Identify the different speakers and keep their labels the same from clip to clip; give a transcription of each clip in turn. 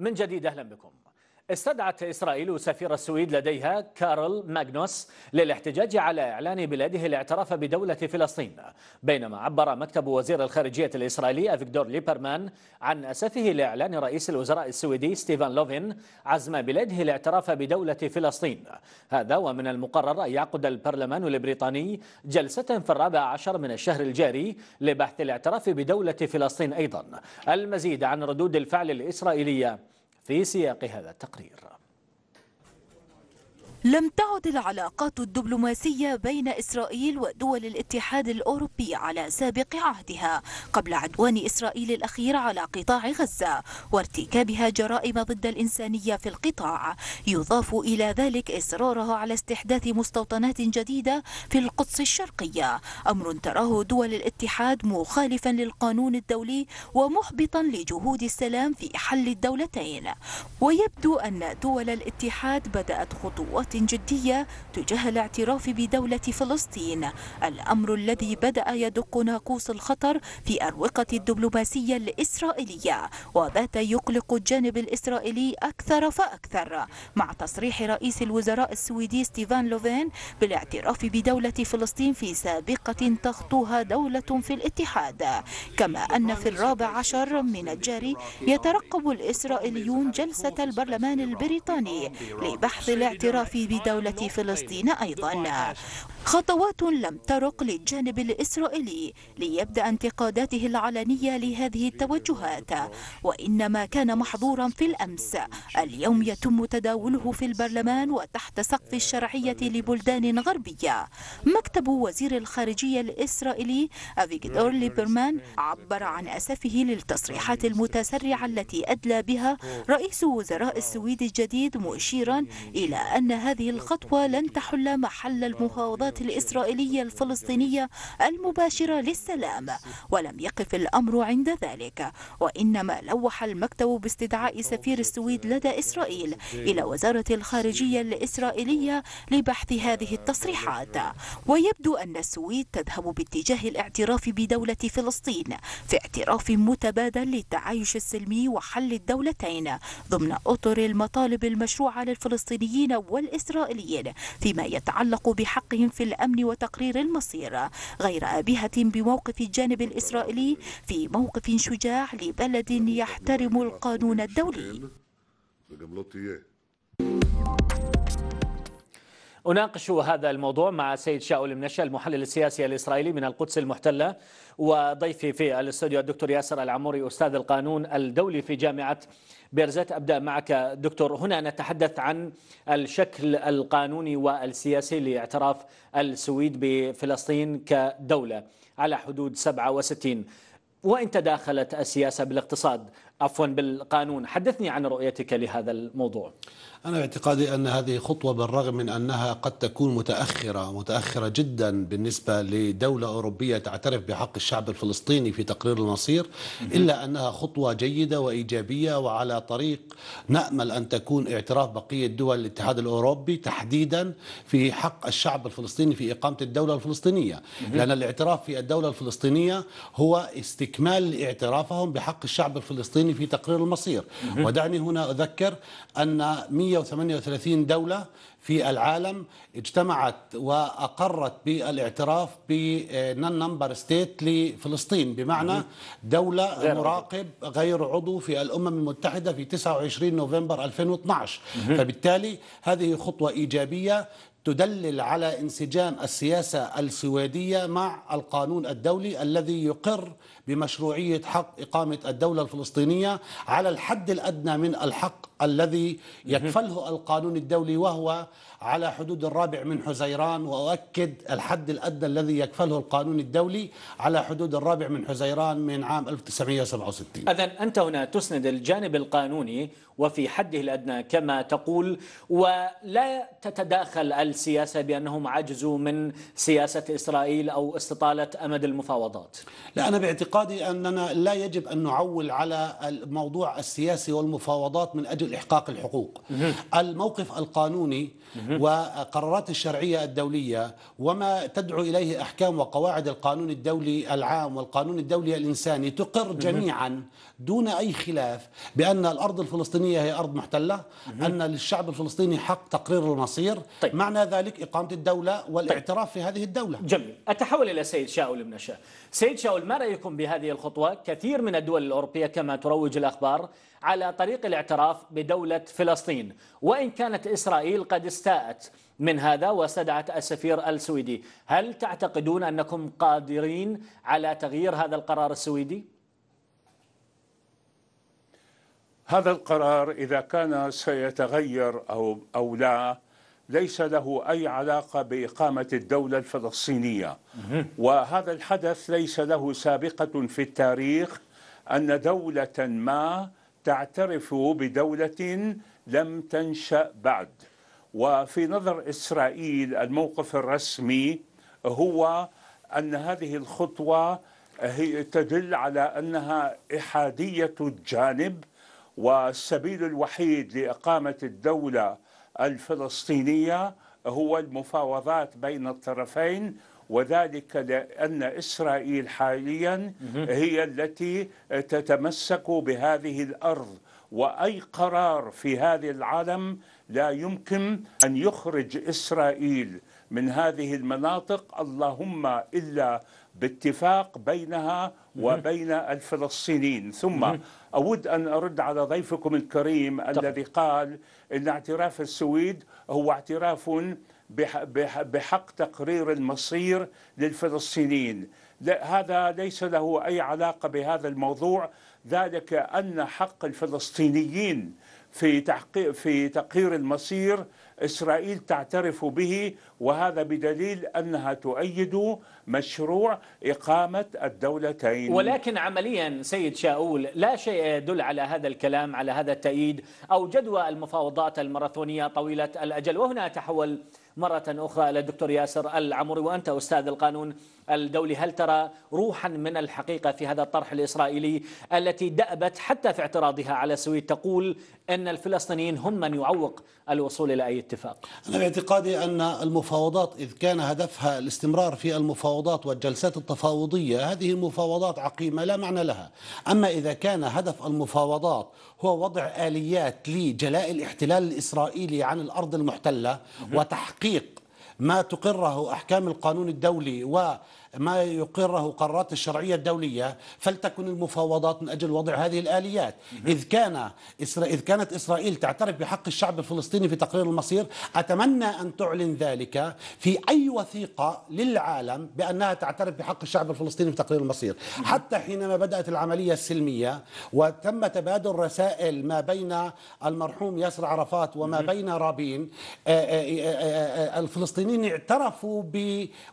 Speaker 1: من جديد أهلا بكم استدعت إسرائيل سفير السويد لديها كارل ماغنوس للاحتجاج على إعلان بلاده الاعتراف بدولة فلسطين بينما عبر مكتب وزير الخارجية الإسرائيلي أفيكدور ليبرمان عن أسفه لإعلان رئيس الوزراء السويدي ستيفان لوفين عزم بلاده الاعتراف بدولة فلسطين هذا ومن المقرر أن يعقد البرلمان البريطاني جلسة في الرابع عشر من الشهر الجاري لبحث الاعتراف بدولة فلسطين أيضا المزيد عن ردود الفعل الإسرائيلية في سياق هذا التقرير
Speaker 2: لم تعد العلاقات الدبلوماسية بين إسرائيل ودول الاتحاد الأوروبي على سابق عهدها قبل عدوان إسرائيل الأخير على قطاع غزة وارتكابها جرائم ضد الإنسانية في القطاع يضاف إلى ذلك إصرارها على استحداث مستوطنات جديدة في القدس الشرقية أمر تراه دول الاتحاد مخالفا للقانون الدولي ومحبطا لجهود السلام في حل الدولتين ويبدو أن دول الاتحاد بدأت خطوات جدية تجاه الاعتراف بدولة فلسطين الأمر الذي بدأ يدق ناقوس الخطر في أروقة الدبلوماسية الإسرائيلية وبات يقلق الجانب الإسرائيلي أكثر فأكثر مع تصريح رئيس الوزراء السويدي ستيفان لوفين بالاعتراف بدولة فلسطين في سابقة تخطوها دولة في الاتحاد كما أن في الرابع عشر من الجاري يترقب الإسرائيليون جلسة البرلمان البريطاني لبحث الاعتراف بدولة فلسطين أيضا خطوات لم ترق للجانب الإسرائيلي ليبدأ انتقاداته العلنية لهذه التوجهات وإنما كان محظورا في الأمس اليوم يتم تداوله في البرلمان وتحت سقف الشرعية لبلدان غربية مكتب وزير الخارجية الإسرائيلي أفيجدور ليبرمان عبر عن أسفه للتصريحات المتسرعة التي أدلى بها رئيس وزراء السويد الجديد مشيرا إلى أن هذه الخطوة لن تحل محل المفاوضات العمليات الإسرائيلية الفلسطينية المباشرة للسلام ولم يقف الأمر عند ذلك وإنما لوح المكتب باستدعاء سفير السويد لدى إسرائيل إلى وزارة الخارجية الإسرائيلية لبحث هذه التصريحات ويبدو أن السويد تذهب باتجاه الاعتراف بدولة فلسطين في اعتراف متبادل للتعايش السلمي وحل الدولتين ضمن أطر المطالب المشروعة للفلسطينيين والإسرائيليين فيما يتعلق بحقهم في في الأمن وتقرير المصير غير آبهة بموقف الجانب الإسرائيلي في موقف شجاع لبلد يحترم القانون الدولي
Speaker 1: أناقش هذا الموضوع مع سيد شاول منشا المحلل السياسي الإسرائيلي من القدس المحتلة وضيفي في الاستوديو الدكتور ياسر العموري أستاذ القانون الدولي في جامعة بيرزيت أبدأ معك دكتور هنا نتحدث عن الشكل القانوني والسياسي لاعتراف السويد بفلسطين كدولة على حدود 67 وإن تداخلت السياسة بالاقتصاد عفوا بالقانون حدثني عن رؤيتك لهذا الموضوع
Speaker 3: أنا اعتقادي أن هذه خطوة بالرغم من أنها قد تكون متأخرة متأخرة جدا بالنسبة لدولة أوروبية تعترف بحق الشعب الفلسطيني في تقرير المصير إلا أنها خطوة جيدة وإيجابية وعلى طريق نأمل أن تكون اعتراف بقية دول الاتحاد الأوروبي تحديدا في حق الشعب الفلسطيني في إقامة الدولة الفلسطينية لأن الاعتراف في الدولة الفلسطينية هو استكمال اعترافهم بحق الشعب الفلسطيني الأردني في تقرير المصير ودعني هنا أذكر أن 138 دولة في العالم اجتمعت وأقرت بالاعتراف بنن نمبر ستيت لفلسطين بمعنى دولة مراقب غير عضو في الأمم المتحدة في 29 نوفمبر 2012 فبالتالي هذه خطوة إيجابية تدلل على انسجام السياسة السويدية مع القانون الدولي الذي يقر بمشروعية حق إقامة الدولة الفلسطينية على الحد الأدنى من الحق الذي يكفله القانون الدولي وهو على حدود الرابع من حزيران وأؤكد الحد الأدنى الذي يكفله القانون الدولي على حدود الرابع من حزيران من عام 1967
Speaker 1: إذا أنت هنا تسند الجانب القانوني وفي حده الأدنى كما تقول ولا تتداخل السياسة بأنهم عجزوا من سياسة إسرائيل أو استطالة أمد المفاوضات
Speaker 3: لا أنا باعتقاد اعتقادي أننا لا يجب أن نعول على الموضوع السياسي والمفاوضات من أجل إحقاق الحقوق الموقف القانوني وقرارات الشرعية الدولية وما تدعو إليه أحكام وقواعد القانون الدولي العام والقانون الدولي الإنساني تقر جميعا دون أي خلاف بأن الأرض الفلسطينية هي أرض محتلة أن للشعب الفلسطيني حق تقرير المصير طيب. معنى
Speaker 1: ذلك إقامة الدولة طيب. والاعتراف طيب. في هذه الدولة جميل أتحول إلى سيد شاول بن سيد شاول ما رأيكم بهذه الخطوة كثير من الدول الأوروبية كما تروج الأخبار على طريق الاعتراف بدولة فلسطين وإن كانت إسرائيل قد استاءت من هذا واستدعت السفير السويدي هل تعتقدون أنكم قادرين على تغيير هذا القرار السويدي؟
Speaker 4: هذا القرار إذا كان سيتغير أو, أو لا ليس له أي علاقة بإقامة الدولة الفلسطينية وهذا الحدث ليس له سابقة في التاريخ أن دولة ما تعترف بدولة لم تنشأ بعد وفي نظر إسرائيل الموقف الرسمي هو أن هذه الخطوة هي تدل على أنها إحادية الجانب والسبيل الوحيد لإقامة الدولة الفلسطينية هو المفاوضات بين الطرفين وذلك لأن إسرائيل حاليا هي التي تتمسك بهذه الأرض وأي قرار في هذا العالم لا يمكن أن يخرج إسرائيل من هذه المناطق اللهم إلا باتفاق بينها وبين الفلسطينيين ثم أود أن أرد على ضيفكم الكريم الذي قال إن اعتراف السويد هو اعتراف بحق تقرير المصير للفلسطينيين هذا ليس له أي علاقة بهذا الموضوع ذلك أن حق الفلسطينيين في تحقيق في تقرير المصير إسرائيل تعترف به وهذا بدليل أنها تؤيد مشروع إقامة الدولتين ولكن
Speaker 1: عمليا سيد شاؤول لا شيء يدل على هذا الكلام على هذا التأييد أو جدوى المفاوضات الماراثونية طويلة الأجل وهنا تحول مرة أخرى إلى الدكتور ياسر العمري وأنت أستاذ القانون الدولي هل ترى روحا من الحقيقة في هذا الطرح الإسرائيلي التي دأبت حتى في اعتراضها على السويد تقول أن الفلسطينيين هم من يعوق الوصول إلى أي اتفاق
Speaker 3: أنا باعتقادي أن المفاوضات المفاوضات إذ كان هدفها الاستمرار في المفاوضات والجلسات التفاوضية هذه المفاوضات عقيمة لا معنى لها أما إذا كان هدف المفاوضات هو وضع آليات لجلاء الاحتلال الإسرائيلي عن الأرض المحتلة وتحقيق ما تقره أحكام القانون الدولي و ما يقره قرارات الشرعية الدولية فلتكن المفاوضات من أجل وضع هذه الآليات نعم. إذ كان إسرا... إذ كانت إسرائيل تعترف بحق الشعب الفلسطيني في تقرير المصير أتمنى أن تعلن ذلك في أي وثيقة للعالم بأنها تعترف بحق الشعب الفلسطيني في تقرير المصير نعم. حتى حينما بدأت العملية السلمية وتم تبادل رسائل ما بين المرحوم ياسر عرفات وما نعم. بين رابين الفلسطينيين اعترفوا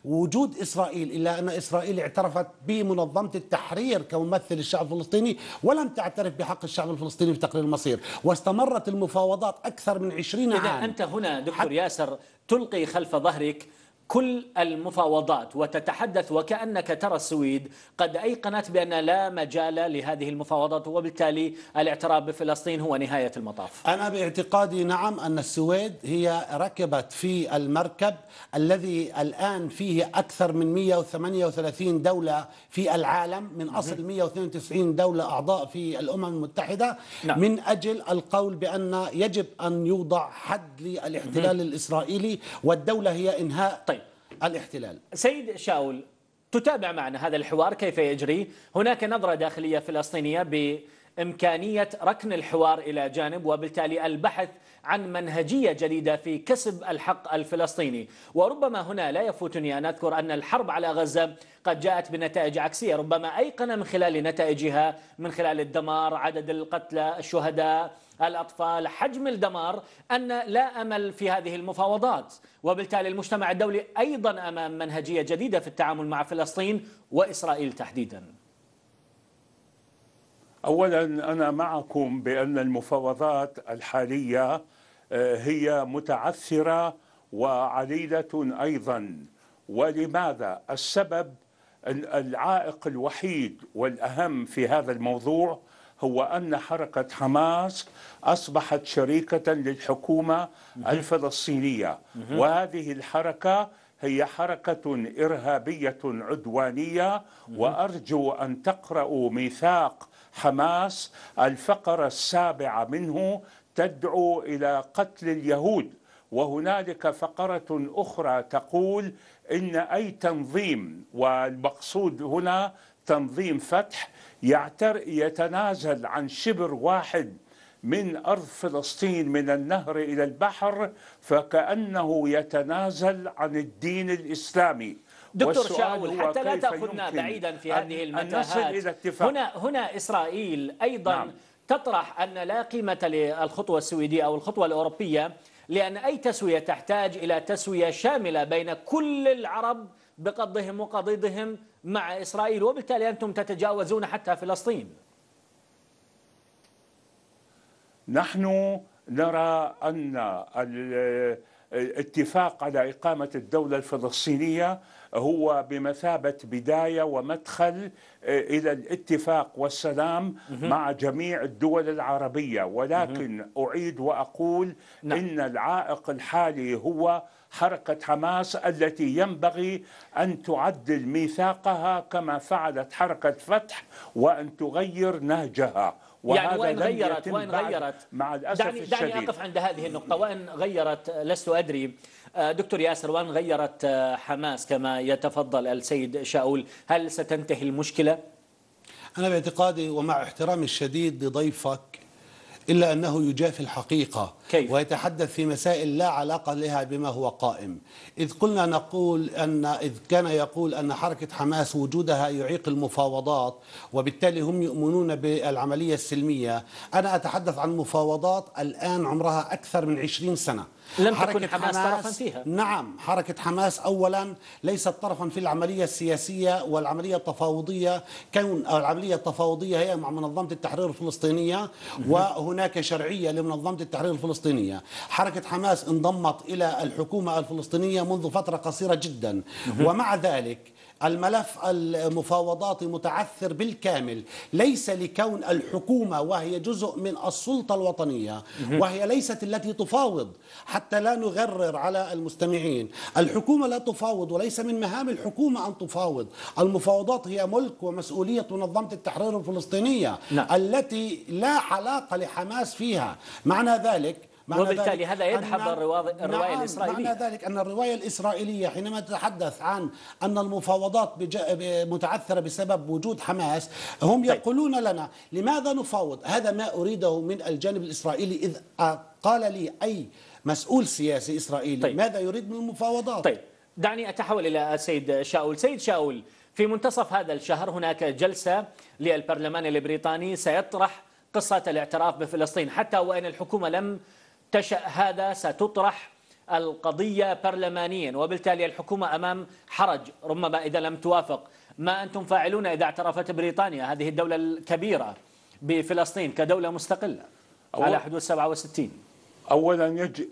Speaker 3: بوجود إسرائيل إلا أن إسرائيل اعترفت بمنظمة التحرير كممثل الشعب الفلسطيني ولم تعترف بحق الشعب الفلسطيني في تقرير المصير واستمرت المفاوضات أكثر من عشرين عام إذا
Speaker 1: أنت هنا دكتور ياسر تلقي خلف ظهرك كل المفاوضات وتتحدث وكأنك ترى السويد قد أيقنت بأن لا مجال لهذه المفاوضات وبالتالي الاعتراف بفلسطين هو نهاية المطاف
Speaker 3: أنا باعتقادي نعم أن السويد هي ركبت في المركب الذي الآن فيه أكثر من 138 دولة في العالم من أصل 192 دولة أعضاء في الأمم المتحدة نعم. من أجل القول بأن يجب أن يوضع حد للاحتلال الإسرائيلي والدولة
Speaker 1: هي إنهاء طيب. الاحتلال سيد شاول تتابع معنا هذا الحوار كيف يجري هناك نظرة داخلية فلسطينية ب إمكانية ركن الحوار إلى جانب وبالتالي البحث عن منهجية جديدة في كسب الحق الفلسطيني وربما هنا لا يفوتني أن أذكر أن الحرب على غزة قد جاءت بنتائج عكسية ربما أيقن من خلال نتائجها من خلال الدمار عدد القتلى الشهداء الأطفال حجم الدمار أن لا أمل في هذه المفاوضات وبالتالي المجتمع الدولي أيضا أمام منهجية جديدة في التعامل مع فلسطين وإسرائيل
Speaker 4: تحديداً اولا انا معكم بان المفاوضات الحاليه آه، هي متعثره وعليله ايضا ولماذا السبب العائق الوحيد والاهم في هذا الموضوع هو ان حركه حماس اصبحت شريكه للحكومه الفلسطينيه وهذه الحركه هي حركه ارهابيه عدوانيه وارجو ان تقراوا ميثاق حماس الفقرة السابعة منه تدعو إلى قتل اليهود وهنالك فقرة أخرى تقول إن أي تنظيم والمقصود هنا تنظيم فتح يعتر يتنازل عن شبر واحد من أرض فلسطين من النهر إلى البحر فكأنه يتنازل عن الدين الإسلامي دكتور شاول حتى لا تاخذنا بعيدا في هذه المتاهات هنا
Speaker 1: هنا اسرائيل ايضا نعم. تطرح ان لا قيمه للخطوه السويديه او الخطوه الاوروبيه لان اي تسويه تحتاج الى تسويه شامله بين كل العرب بقضهم وقضيضهم مع اسرائيل وبالتالي انتم تتجاوزون حتى فلسطين.
Speaker 4: نحن نرى ان اتفاق على إقامة الدولة الفلسطينية هو بمثابة بداية ومدخل آه، إلى الاتفاق والسلام مع جميع الدول العربية ولكن أعيد وأقول نعم. إن العائق الحالي هو حركة حماس التي ينبغي أن تعدل ميثاقها كما فعلت حركة فتح وأن تغير نهجها يعني وان غيرت وان غيرت
Speaker 1: مع الاسف دعني الشديد دعني اقف عند هذه النقطه وان غيرت لست ادري آه، دكتور ياسر وان غيرت آه، حماس كما يتفضل السيد شاول هل ستنتهي المشكله؟
Speaker 3: انا باعتقادي ومع احترامي الشديد لضيفك إلا أنه يجافي الحقيقة كيف؟ ويتحدث في مسائل لا علاقة لها بما هو قائم إذ قلنا نقول أن إذ كان يقول أن حركة حماس وجودها يعيق المفاوضات وبالتالي هم يؤمنون بالعملية السلمية أنا أتحدث عن مفاوضات الآن عمرها أكثر من عشرين سنة لم تكن حماس طرفا فيها نعم حركة حماس أولا ليست طرفا في العملية السياسية والعملية التفاوضية كون العملية التفاوضية هي مع منظمة التحرير الفلسطينية وهناك شرعية لمنظمة التحرير الفلسطينية حركة حماس انضمت إلى الحكومة الفلسطينية منذ فترة قصيرة جدا ومع ذلك الملف المفاوضاتي متعثر بالكامل ليس لكون الحكومة وهي جزء من السلطة الوطنية وهي ليست التي تفاوض حتى لا نغرر على المستمعين الحكومة لا تفاوض وليس من مهام الحكومة أن تفاوض المفاوضات هي ملك ومسؤولية منظمة التحرير الفلسطينية لا. نعم. التي لا علاقة لحماس فيها معنى ذلك وبالتالي هذا يدحض الرواية نعم الإسرائيلية معنى ذلك أن الرواية الإسرائيلية حينما تتحدث عن أن المفاوضات متعثرة بسبب وجود حماس هم طيب. يقولون لنا لماذا نفاوض هذا ما أريده من الجانب
Speaker 1: الإسرائيلي إذ قال لي أي مسؤول سياسي إسرائيلي طيب. ماذا يريد من المفاوضات طيب دعني أتحول إلى السيد شاول سيد شاول في منتصف هذا الشهر هناك جلسة للبرلمان البريطاني سيطرح قصة الاعتراف بفلسطين حتى وإن الحكومة لم تشأ هذا ستطرح القضية برلمانيا وبالتالي الحكومة أمام حرج ربما إذا لم توافق ما أنتم فاعلون إذا اعترفت بريطانيا هذه الدولة الكبيرة بفلسطين كدولة مستقلة على حدود
Speaker 4: 67 أولا يجب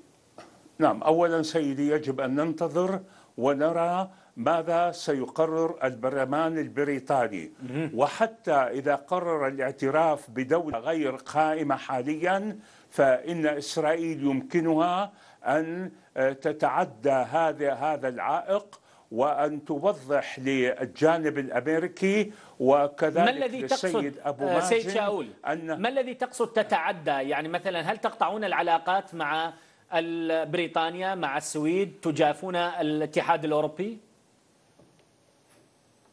Speaker 4: نعم أولا سيدي يجب أن ننتظر ونرى ماذا سيقرر البرلمان البريطاني وحتى إذا قرر الاعتراف بدولة غير قائمة حاليا فإن إسرائيل يمكنها أن آه، تتعدى هذا هذا العائق وأن توضح للجانب الأمريكي وكذلك ما الذي تقصد أبو آه، سيد شاول أن ما الذي تقصد
Speaker 1: تتعدى يعني مثلا هل تقطعون العلاقات مع بريطانيا مع السويد تجافون الاتحاد
Speaker 4: الأوروبي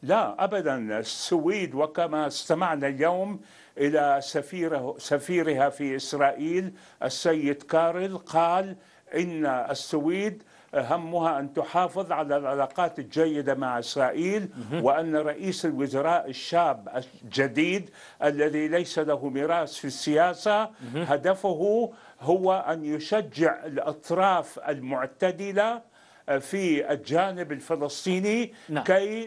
Speaker 4: لا أبدا السويد وكما استمعنا اليوم إلى سفيره سفيرها في إسرائيل السيد كارل قال إن السويد همها أن تحافظ على العلاقات الجيدة مع إسرائيل وأن رئيس الوزراء الشاب الجديد الذي ليس له ميراث في السياسة هدفه هو أن يشجع الأطراف المعتدلة آه، في الجانب الفلسطيني نعم. كي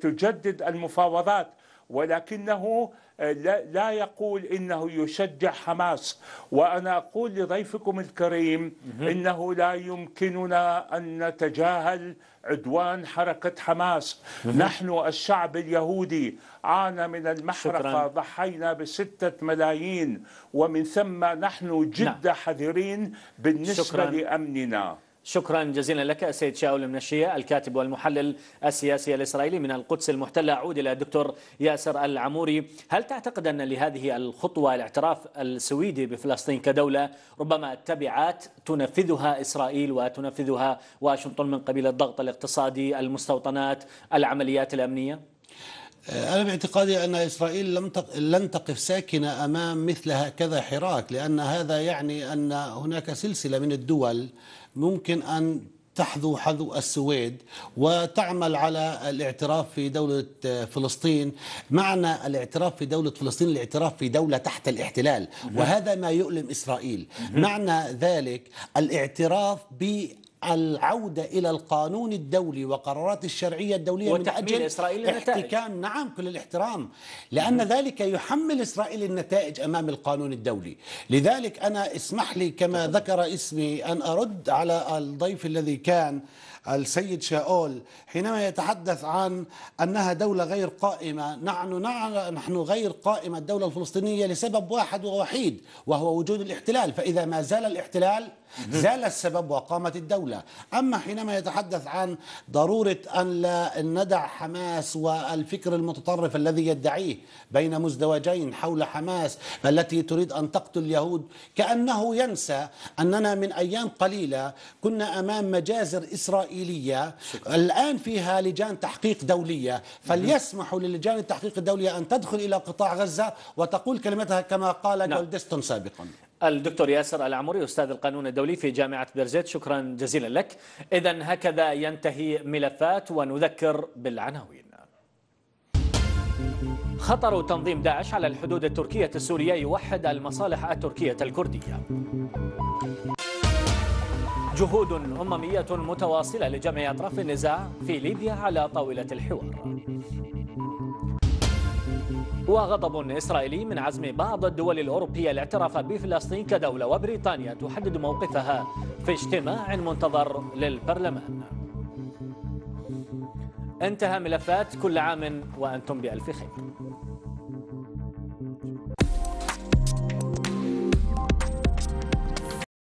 Speaker 4: تجدد المفاوضات ولكنه آه، لا يقول انه يشجع حماس وانا اقول لضيفكم الكريم انه لا يمكننا ان نتجاهل عدوان حركه حماس نحن الشعب اليهودي عانى من المحرقه شكرا. ضحينا بسته ملايين ومن ثم نحن جد نعم. حذرين بالنسبه شكرا. لامننا شكرا جزيلا لك السيد
Speaker 1: شاول المنشية الكاتب والمحلل السياسي الإسرائيلي من القدس المحتلة أعود إلى الدكتور ياسر العموري هل تعتقد أن لهذه الخطوة الاعتراف السويدي بفلسطين كدولة ربما تبعات تنفذها إسرائيل وتنفذها واشنطن من قبيل الضغط الاقتصادي المستوطنات العمليات الأمنية؟
Speaker 3: أنا باعتقادي أن إسرائيل لم تق... لن تقف ساكنة أمام مثل هكذا حراك لأن هذا يعني أن هناك سلسلة من الدول ممكن أن تحذو حذو السويد وتعمل على الاعتراف في دولة فلسطين معنى الاعتراف في دولة فلسطين الاعتراف في دولة تحت الاحتلال وهذا ما يؤلم إسرائيل معنى ذلك الاعتراف ب العودة إلى القانون الدولي وقرارات الشرعية الدولية من أجل إسرائيل احتكام نعم كل الاحترام لأن مم. ذلك يحمل إسرائيل النتائج أمام القانون الدولي لذلك أنا اسمح لي كما ذكر اسمي أن أرد على الضيف الذي كان السيد شاول حينما يتحدث عن أنها دولة غير قائمة نحن نحن غير قائمة الدولة الفلسطينية لسبب واحد ووحيد وهو وجود الاحتلال فإذا ما زال الاحتلال زال السبب وقامت الدولة أما حينما يتحدث عن ضرورة أن لا ندع حماس والفكر المتطرف الذي يدعيه بين مزدوجين حول حماس التي تريد أن تقتل اليهود كأنه ينسى أننا من أيام قليلة كنا أمام مجازر إسرائيلية شكرا. الآن فيها لجان تحقيق دولية فليسمحوا للجان التحقيق الدولية أن تدخل إلى قطاع غزة وتقول كلمتها كما قال نعم. جولدستون سابقا
Speaker 1: الدكتور ياسر العمري أستاذ القانون الدولي في جامعة بيرزيت شكرا جزيلا لك إذا هكذا ينتهي ملفات ونذكر بالعناوين خطر تنظيم داعش على الحدود التركية السورية يوحد المصالح التركية الكردية جهود أممية متواصلة لجمع أطراف النزاع في ليبيا على طاولة الحوار وغضب إسرائيلي من عزم بعض الدول الأوروبية الاعتراف بفلسطين كدولة وبريطانيا تحدد موقفها في اجتماع منتظر للبرلمان انتهى ملفات كل عام وأنتم بألف خير